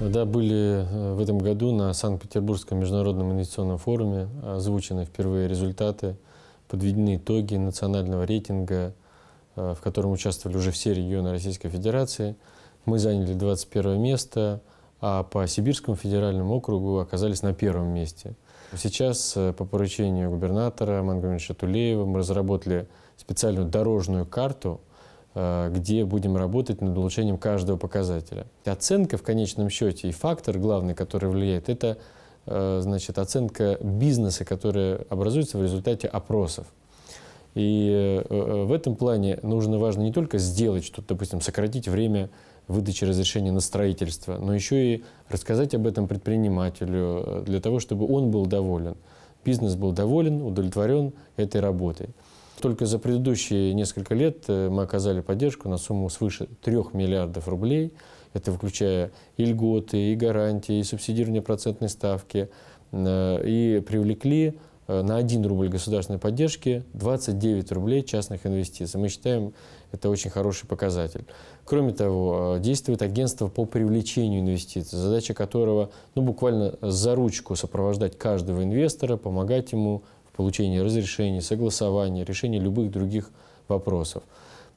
Да, были э, в этом году на Санкт-Петербургском международном инвестиционном форуме озвучены впервые результаты, подведены итоги национального рейтинга, э, в котором участвовали уже все регионы Российской Федерации. Мы заняли 21 место, а по Сибирскому федеральному округу оказались на первом месте. Сейчас э, по поручению губернатора Мангомина Тулеева мы разработали специальную дорожную карту – Э, где будем работать над улучшением каждого показателя. Оценка в конечном счете и фактор главный, который влияет, это э, значит, оценка бизнеса, которая образуется в результате опросов. И э, в этом плане нужно важно не только сделать что-то, допустим, сократить время выдачи разрешения на строительство, но еще и рассказать об этом предпринимателю для того, чтобы он был доволен, бизнес был доволен, удовлетворен этой работой. Только за предыдущие несколько лет э, мы оказали поддержку на сумму свыше 3 миллиардов рублей. Это включая и льготы, и гарантии, и субсидирование процентной ставки. Э, и привлекли э, на 1 рубль государственной поддержки 29 рублей частных инвестиций. Мы считаем, это очень хороший показатель. Кроме того, действует агентство по привлечению инвестиций, задача которого ну, буквально за ручку сопровождать каждого инвестора, помогать ему получения разрешений, согласования, решения любых других вопросов.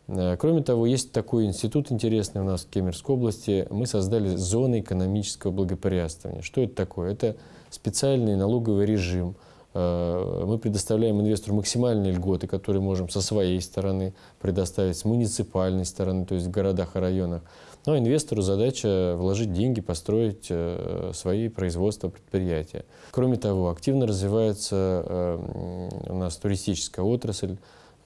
Э, кроме того, есть такой институт интересный у нас в Кемерской области. Мы создали зоны экономического благоприятствования. Что это такое? Это специальный налоговый режим. Э, мы предоставляем инвестору максимальные льготы, которые можем со своей стороны предоставить, с муниципальной стороны, то есть в городах и районах. Но ну, инвестору задача вложить деньги, построить э, свои производства, предприятия. Кроме того, активно развивается э, у нас туристическая отрасль.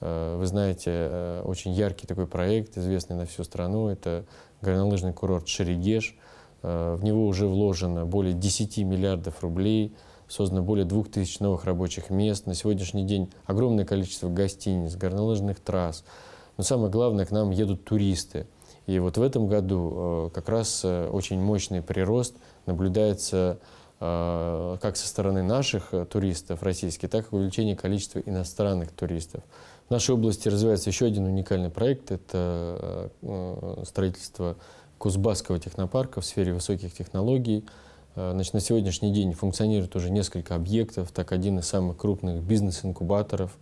Э, вы знаете, очень яркий такой проект, известный на всю страну, это горнолыжный курорт Шерегеш. В него уже вложено более 10 миллиардов рублей, создано более 2000 новых рабочих мест. На сегодняшний день огромное количество гостиниц, горнолыжных трасс. Но самое главное, к нам едут туристы – и вот в этом году э, как раз э, очень мощный прирост наблюдается э, как со стороны наших туристов российских, так и увеличение количества иностранных туристов. В нашей области развивается еще один уникальный проект – это строительство Кузбасского технопарка в сфере высоких технологий. Значит, на сегодняшний день функционирует уже несколько объектов, так один из самых крупных бизнес-инкубаторов –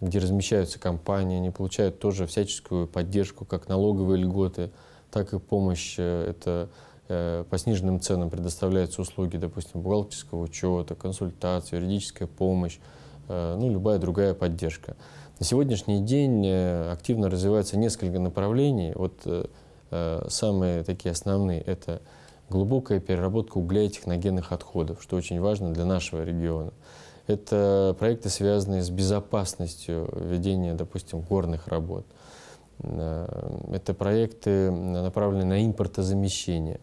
где размещаются компании, они получают тоже всяческую поддержку, как налоговые льготы, так и помощь. Э, это э, по сниженным ценам предоставляются услуги, допустим, бухгалтерского учета, консультации, юридическая помощь, э, ну, любая другая поддержка. На сегодняшний день активно развивается несколько направлений. Вот самые такие основные – это глубокая переработка угля и техногенных отходов, что очень важно для нашего региона. Это проекты, связанные с безопасностью ведения, допустим, горных работ. Э, это проекты, э, направленные на импортозамещение.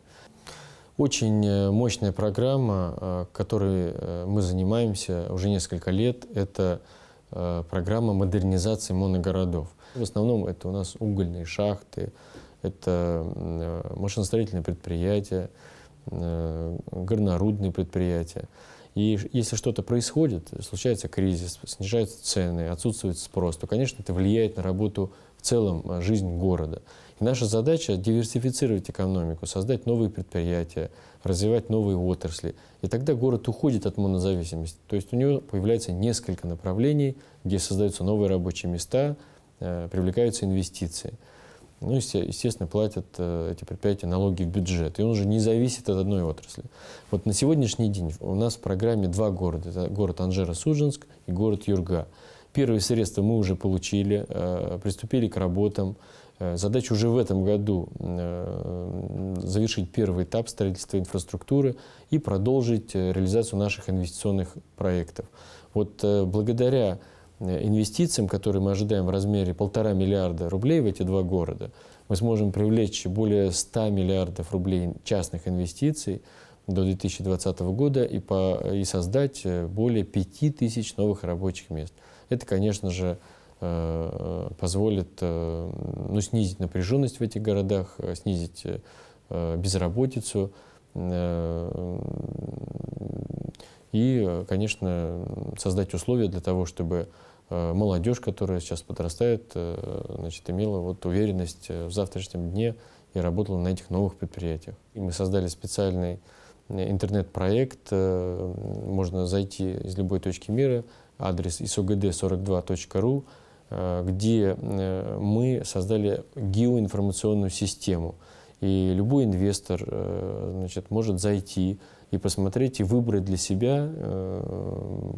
Очень э, мощная программа, которой мы занимаемся уже несколько лет, это программа модернизации моногородов. В основном это у нас угольные шахты, это машиностроительные предприятия, горнорудные предприятия. И если что-то происходит, случается кризис, снижаются цены, отсутствует спрос, то, конечно, это влияет на работу в целом а, жизнь города. И наша задача – диверсифицировать экономику, создать новые предприятия, развивать новые отрасли. И тогда город уходит от монозависимости. То есть у него появляется несколько направлений, где создаются новые рабочие места, э, привлекаются инвестиции. Ну, естественно, платят э, эти предприятия налоги в бюджет. И он уже не зависит от одной отрасли. Вот на сегодняшний день у нас в программе два города. Это город Анжеро-Судженск и город Юрга. Первые средства мы уже получили, э, приступили к работам. Э, задача уже в этом году завершить первый этап строительства инфраструктуры и продолжить реализацию наших инвестиционных проектов. Вот благодаря Э, инвестициям, которые мы ожидаем в размере полтора миллиарда рублей в эти два города, мы сможем привлечь более 100 миллиардов рублей частных инвестиций до 2020 года и, по, э, и создать э, более 5 тысяч новых рабочих мест. Это, конечно же, позволит ну, снизить напряженность в этих городах, снизить безработицу и, конечно, создать условия для того, чтобы Э, молодежь, которая сейчас подрастает, э, значит, имела вот уверенность э, в завтрашнем дне и работала на этих новых предприятиях. И мы создали специальный интернет-проект. Можно зайти из любой точки мира, адрес isogd42.ru, где мы создали геоинформационную систему – и любой инвестор э, значит, может зайти и посмотреть и выбрать для себя э,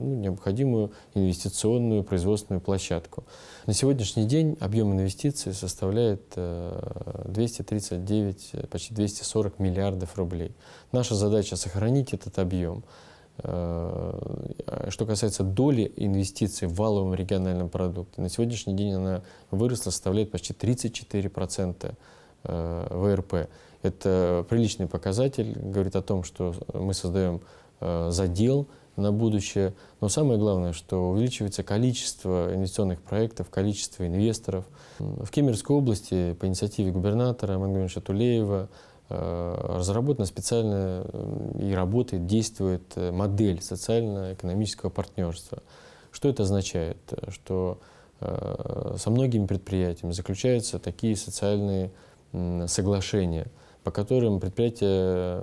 ну, необходимую инвестиционную производственную площадку. На сегодняшний день объем инвестиций составляет 239, э, почти 240 миллиардов рублей. Наша задача сохранить этот объем. А что касается доли инвестиций в валовом региональном продукте, на сегодняшний день она выросла, составляет почти 34%. ВРП. Это приличный показатель, говорит о том, что мы создаем э, задел на будущее. Но самое главное, что увеличивается количество инвестиционных проектов, количество инвесторов. В Кемеровской области по инициативе губернатора Мангумина Тулеева э, разработана специальная и работает, действует э, модель социально-экономического партнерства. Что это означает? Что со многими предприятиями заключаются такие социальные соглашения, по которым предприятие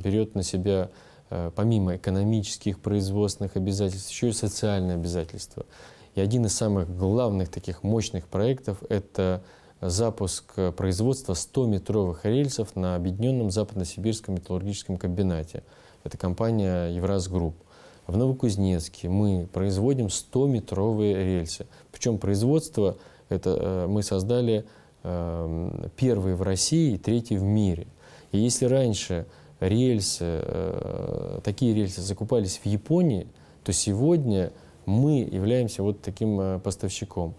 берет на себя э, помимо экономических, производственных обязательств, еще и социальные обязательства. И один из самых главных таких мощных проектов – это запуск производства 100-метровых рельсов на объединенном западносибирском металлургическом комбинате. Это компания «Евразгрупп». Групп. В Новокузнецке мы производим 100-метровые рельсы. Причем производство это э, мы создали Эм, первый в России и третий в мире. И если раньше рельсы, э, такие рельсы закупались в Японии, то сегодня мы являемся вот таким э, поставщиком.